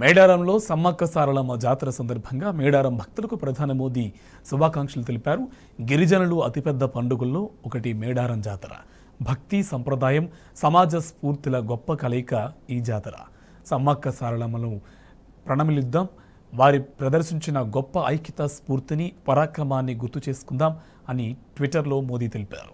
మేడారంలో సమ్మక్క సారలమ్మ జాతర సందర్భంగా మేడారం భక్తులకు ప్రధాని మోదీ శుభాకాంక్షలు తెలిపారు గిరిజనులు అతిపెద్ద పండుగల్లో ఒకటి మేడారం జాతర భక్తి సంప్రదాయం సమాజ స్ఫూర్తుల గొప్ప కలయిక ఈ జాతర సమ్మక్క సారలమ్మను ప్రణమిలిద్దాం వారి ప్రదర్శించిన గొప్ప ఐక్యత స్ఫూర్తిని పరాక్రమాన్ని గుర్తు చేసుకుందాం అని ట్విట్టర్లో మోదీ తెలిపారు